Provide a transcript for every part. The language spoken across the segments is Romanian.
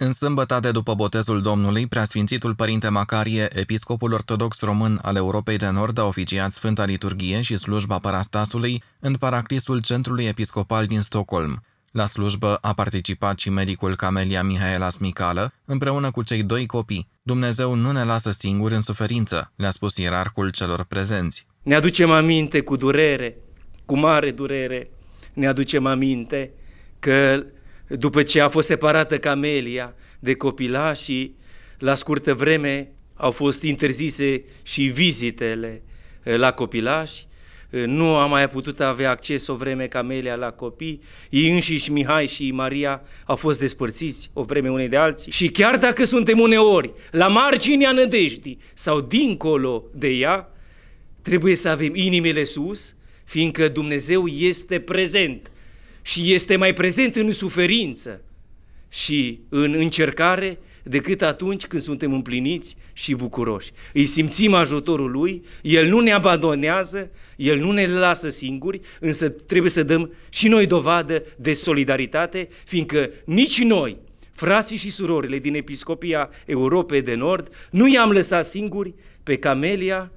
În sâmbătă de după botezul Domnului, preasfințitul Părinte Macarie, episcopul ortodox român al Europei de Nord, a oficiat Sfânta Liturghie și slujba Parastasului în paraclisul Centrului Episcopal din Stockholm. La slujbă a participat și medicul Camelia Mihaela Smicală, împreună cu cei doi copii. Dumnezeu nu ne lasă singuri în suferință, le-a spus ierarhul celor prezenți. Ne aducem aminte cu durere, cu mare durere, ne aducem aminte că după ce a fost separată Camelia de copila și la scurtă vreme au fost interzise și vizitele eh, la copilași, eh, nu a mai putut avea acces o vreme Camelia la copii, ei înșiși Mihai și Maria au fost despărțiți o vreme unei de alții și chiar dacă suntem uneori la marginea nădejdii sau dincolo de ea, trebuie să avem inimile sus, fiindcă Dumnezeu este prezent și este mai prezent în suferință și în încercare decât atunci când suntem împliniți și bucuroși. Îi simțim ajutorul Lui, El nu ne abandonează, El nu ne lasă singuri, însă trebuie să dăm și noi dovadă de solidaritate, fiindcă nici noi, frații și surorile din Episcopia Europei de Nord, nu i-am lăsat singuri pe Camelia,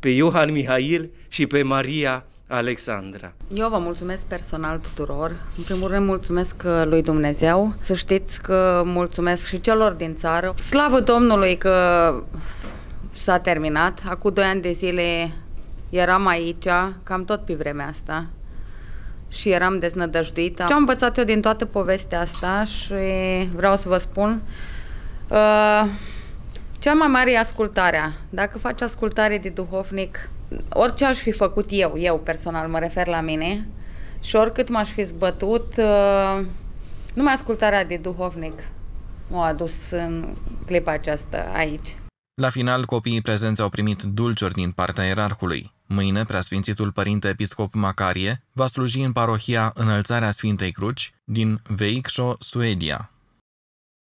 pe Iohan Mihail și pe Maria Alexandra. Eu vă mulțumesc personal tuturor. În primul rând mulțumesc uh, lui Dumnezeu. Să știți că mulțumesc și celor din țară. Slavă Domnului că s-a terminat. Acum doi ani de zile eram aici, cam tot pe vremea asta și eram deznădăjduită. Ce am învățat eu din toată povestea asta și vreau să vă spun uh, cea mai mare e ascultarea. Dacă faci ascultare de duhovnic, orice aș fi făcut eu, eu personal mă refer la mine, și oricât m-aș fi zbătut, uh, numai ascultarea de duhovnic m-a adus în clipa aceasta aici. La final, copiii prezenți au primit dulciuri din partea ierarhului. Mâine, preasfințitul părinte episcop Macarie va sluji în parohia Înălțarea Sfintei Cruci din Veicșo, Suedia.